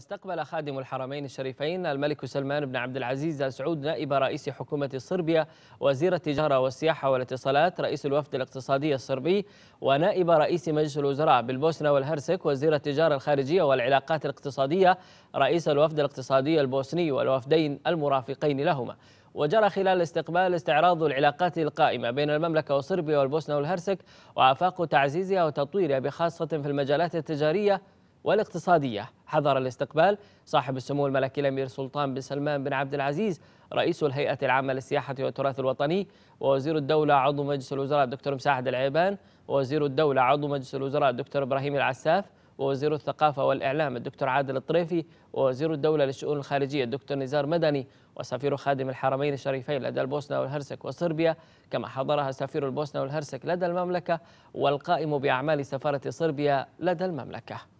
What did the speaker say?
استقبل خادم الحرمين الشريفين الملك سلمان بن عبد العزيز ال سعود نائب رئيس حكومة صربيا وزير التجارة والسياحة والاتصالات رئيس الوفد الاقتصادي الصربي ونائب رئيس مجلس الوزراء بالبوسنة والهرسك وزير التجارة الخارجية والعلاقات الاقتصادية رئيس الوفد الاقتصادي البوسني والوفدين المرافقين لهما وجرى خلال الاستقبال استعراض العلاقات القائمة بين المملكة وصربيا والبوسنة والهرسك وآفاق تعزيزها وتطويرها بخاصة في المجالات التجارية والاقتصادية حضر الاستقبال صاحب السمو الملكي الأمير سلطان بن سلمان بن عبد العزيز رئيس الهيئة العامة للسياحة والتراث الوطني ووزير الدولة عضو مجلس الوزراء الدكتور مساعد العيبان ووزير الدولة عضو مجلس الوزراء الدكتور إبراهيم العساف ووزير الثقافة والإعلام الدكتور عادل الطريفي ووزير الدولة للشؤون الخارجية الدكتور نزار مدني وسفير خادم الحرمين الشريفين لدى البوسنة والهرسك وصربيا كما حضرها سفير البوسنة والهرسك لدى المملكة والقائم بأعمال سفارة صربيا لدى المملكة